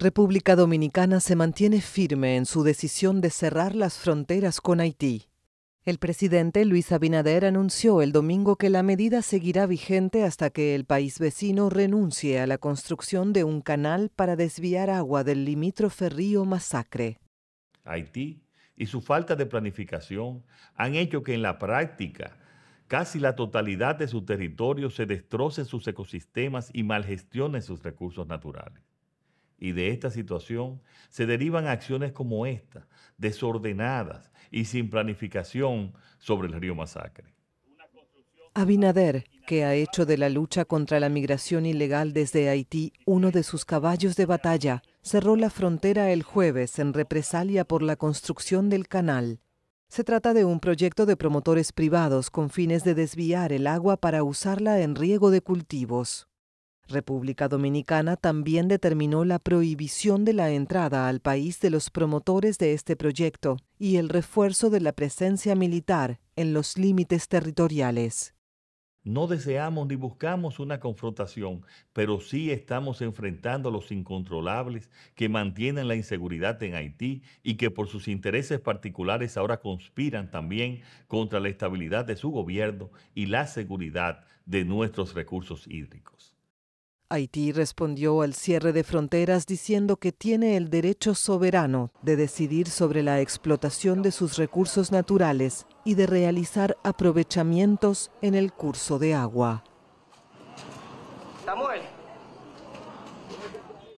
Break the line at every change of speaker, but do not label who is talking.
República Dominicana se mantiene firme en su decisión de cerrar las fronteras con Haití. El presidente Luis Abinader anunció el domingo que la medida seguirá vigente hasta que el país vecino renuncie a la construcción de un canal para desviar agua del limítrofe río Masacre.
Haití y su falta de planificación han hecho que en la práctica casi la totalidad de su territorio se destroce sus ecosistemas y malgestione sus recursos naturales y de esta situación se derivan acciones como esta, desordenadas y sin planificación sobre el río Masacre.
Abinader, que ha hecho de la lucha contra la migración ilegal desde Haití uno de sus caballos de batalla, cerró la frontera el jueves en represalia por la construcción del canal. Se trata de un proyecto de promotores privados con fines de desviar el agua para usarla en riego de cultivos. República Dominicana también determinó la prohibición de la entrada al país de los promotores de este proyecto y el refuerzo de la presencia militar en los límites territoriales.
No deseamos ni buscamos una confrontación, pero sí estamos enfrentando a los incontrolables que mantienen la inseguridad en Haití y que por sus intereses particulares ahora conspiran también contra la estabilidad de su gobierno y la seguridad de nuestros recursos hídricos.
Haití respondió al cierre de fronteras diciendo que tiene el derecho soberano de decidir sobre la explotación de sus recursos naturales y de realizar aprovechamientos en el curso de agua. Samuel.